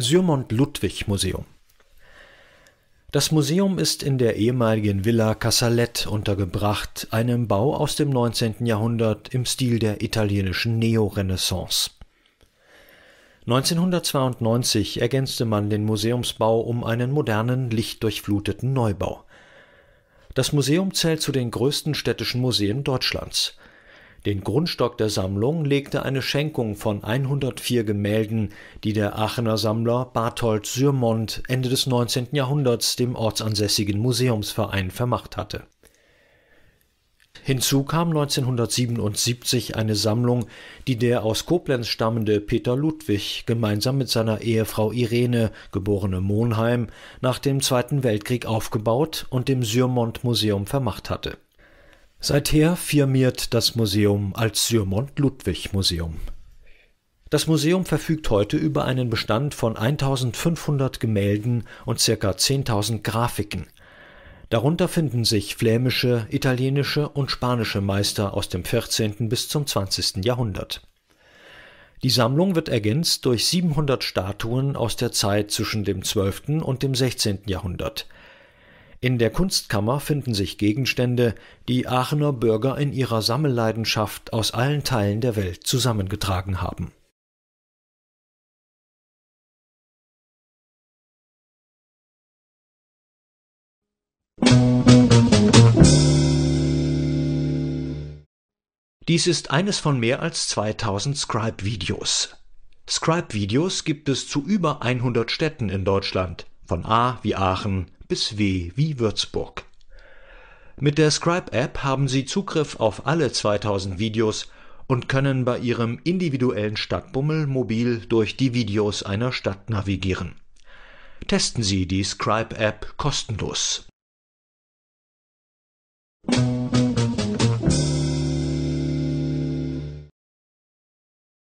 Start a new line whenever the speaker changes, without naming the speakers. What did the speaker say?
Syrmont-Ludwig-Museum. Das Museum ist in der ehemaligen Villa Casalette untergebracht, einem Bau aus dem 19. Jahrhundert im Stil der italienischen Neorenaissance. 1992 ergänzte man den Museumsbau um einen modernen, lichtdurchfluteten Neubau. Das Museum zählt zu den größten städtischen Museen Deutschlands. Den Grundstock der Sammlung legte eine Schenkung von 104 Gemälden, die der Aachener Sammler Barthold Syrmond Ende des 19. Jahrhunderts dem ortsansässigen Museumsverein vermacht hatte. Hinzu kam 1977 eine Sammlung, die der aus Koblenz stammende Peter Ludwig gemeinsam mit seiner Ehefrau Irene, geborene Monheim, nach dem Zweiten Weltkrieg aufgebaut und dem Syrmond Museum vermacht hatte Seither firmiert das Museum als Syrmont-Ludwig-Museum. Das Museum verfügt heute über einen Bestand von 1500 Gemälden und circa 10.000 Grafiken. Darunter finden sich flämische, italienische und spanische Meister aus dem 14. bis zum 20. Jahrhundert. Die Sammlung wird ergänzt durch 700 Statuen aus der Zeit zwischen dem 12. und dem 16. Jahrhundert in der Kunstkammer finden sich Gegenstände, die Aachener Bürger in ihrer Sammelleidenschaft aus allen Teilen der Welt zusammengetragen haben. Dies ist eines von mehr als 2000 Scribe-Videos. Scribe-Videos gibt es zu über 100 Städten in Deutschland, von A wie Aachen bis W wie Würzburg. Mit der Scribe-App haben Sie Zugriff auf alle 2000 Videos und können bei Ihrem individuellen Stadtbummel mobil durch die Videos einer Stadt navigieren. Testen Sie die Scribe-App kostenlos.